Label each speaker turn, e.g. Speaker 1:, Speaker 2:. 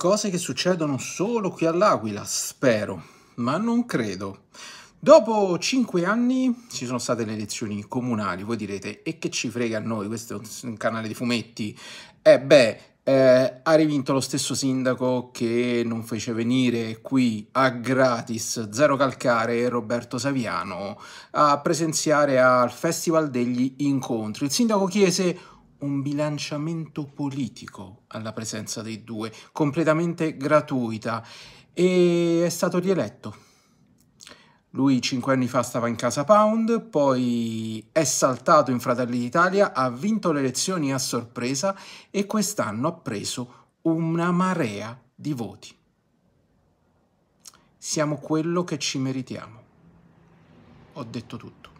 Speaker 1: Cose che succedono solo qui all'Aquila, spero, ma non credo. Dopo cinque anni ci sono state le elezioni comunali, voi direte, e che ci frega a noi, questo è un canale di fumetti? Eh beh, eh, ha rivinto lo stesso sindaco che non fece venire qui a gratis Zero Calcare Roberto Saviano a presenziare al Festival degli Incontri. Il sindaco chiese un bilanciamento politico alla presenza dei due, completamente gratuita, e è stato rieletto. Lui cinque anni fa stava in casa Pound, poi è saltato in Fratelli d'Italia, ha vinto le elezioni a sorpresa e quest'anno ha preso una marea di voti. Siamo quello che ci meritiamo. Ho detto tutto.